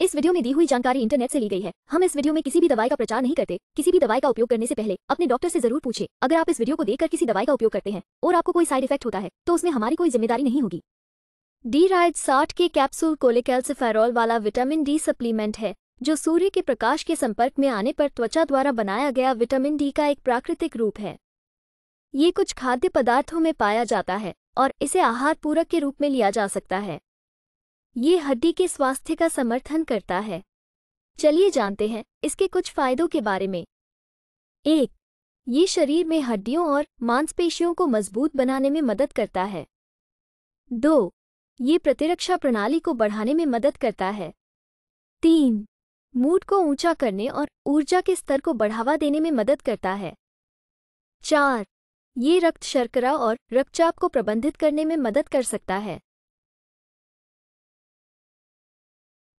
इस वीडियो में दी हुई जानकारी इंटरनेट से ली गई है हम इस वीडियो में किसी भी दवाई का प्रचार नहीं करते किसी भी दवाई का उपयोग करने से पहले अपने डॉक्टर से जरूर पूछे अगर आप इस वीडियो को देखकर किसी दवाई का उपयोग करते हैं और आपको कोई साइड इफेक्ट होता है तो उसमें हमारी कोई जिम्मेदारी नहीं होगी डी राइड साठ के कैप्सूल कोलेकैल्सिफेरॉल वाला विटामिन डी सप्लीमेंट है जो सूर्य के प्रकाश के संपर्क में आने पर त्वचा द्वारा बनाया गया विटामिन डी का एक प्राकृतिक रूप है ये कुछ खाद्य पदार्थों में पाया जाता है और इसे आहार पूरक के रूप में लिया जा सकता है ये हड्डी के स्वास्थ्य का समर्थन करता है चलिए जानते हैं इसके कुछ फायदों के बारे में एक ये शरीर में हड्डियों और मांसपेशियों को मजबूत बनाने में मदद करता है दो ये प्रतिरक्षा प्रणाली को बढ़ाने में मदद करता है तीन मूड को ऊंचा करने और ऊर्जा के स्तर को बढ़ावा देने में मदद करता है चार ये रक्त शर्करा और रक्तचाप को प्रबंधित करने में मदद कर सकता है